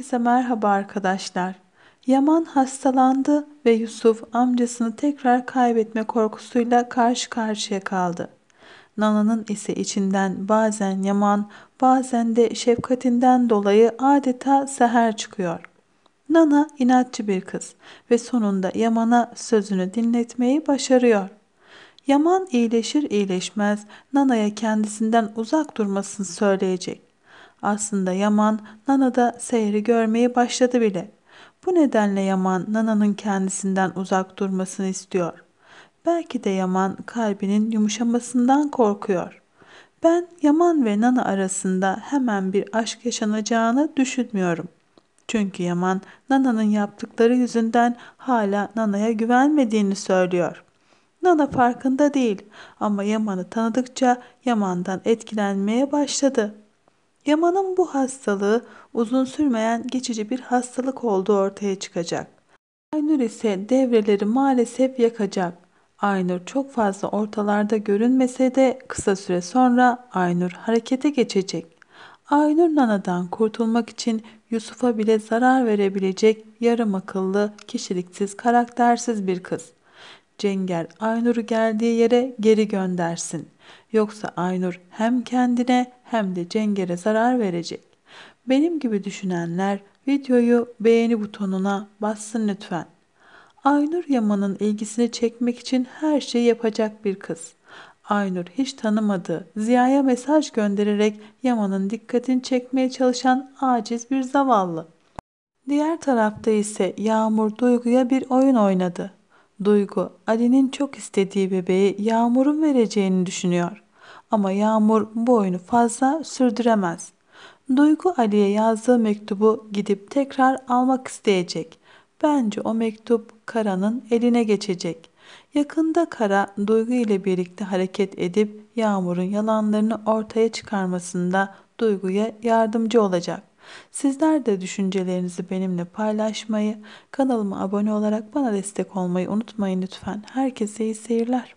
Herkese merhaba arkadaşlar. Yaman hastalandı ve Yusuf amcasını tekrar kaybetme korkusuyla karşı karşıya kaldı. Nana'nın ise içinden bazen Yaman bazen de şefkatinden dolayı adeta seher çıkıyor. Nana inatçı bir kız ve sonunda Yaman'a sözünü dinletmeyi başarıyor. Yaman iyileşir iyileşmez Nana'ya kendisinden uzak durmasını söyleyecek. Aslında Yaman Nana'da seyri görmeye başladı bile. Bu nedenle Yaman Nana'nın kendisinden uzak durmasını istiyor. Belki de Yaman kalbinin yumuşamasından korkuyor. Ben Yaman ve Nana arasında hemen bir aşk yaşanacağını düşünmüyorum. Çünkü Yaman Nana'nın yaptıkları yüzünden hala Nana'ya güvenmediğini söylüyor. Nana farkında değil ama Yaman'ı tanıdıkça Yaman'dan etkilenmeye başladı.'' Yaman'ın bu hastalığı uzun sürmeyen geçici bir hastalık olduğu ortaya çıkacak. Aynur ise devreleri maalesef yakacak. Aynur çok fazla ortalarda görünmese de kısa süre sonra Aynur harekete geçecek. Aynur Nana'dan kurtulmak için Yusuf'a bile zarar verebilecek yarım akıllı, kişiliksiz, karaktersiz bir kız. Cenger Aynur'u geldiği yere geri göndersin.'' Yoksa Aynur hem kendine hem de Cengere zarar verecek. Benim gibi düşünenler videoyu beğeni butonuna bassın lütfen. Aynur Yaman'ın ilgisini çekmek için her şeyi yapacak bir kız. Aynur hiç tanımadı, Ziya'ya mesaj göndererek Yaman'ın dikkatini çekmeye çalışan aciz bir zavallı. Diğer tarafta ise Yağmur Duygu'ya bir oyun oynadı. Duygu, Ali'nin çok istediği bebeği Yağmur'un vereceğini düşünüyor. Ama Yağmur bu oyunu fazla sürdüremez. Duygu Ali'ye yazdığı mektubu gidip tekrar almak isteyecek. Bence o mektup Kara'nın eline geçecek. Yakında Kara Duygu ile birlikte hareket edip Yağmur'un yalanlarını ortaya çıkarmasında Duygu'ya yardımcı olacak. Sizler de düşüncelerinizi benimle paylaşmayı, kanalıma abone olarak bana destek olmayı unutmayın lütfen. Herkese iyi seyirler.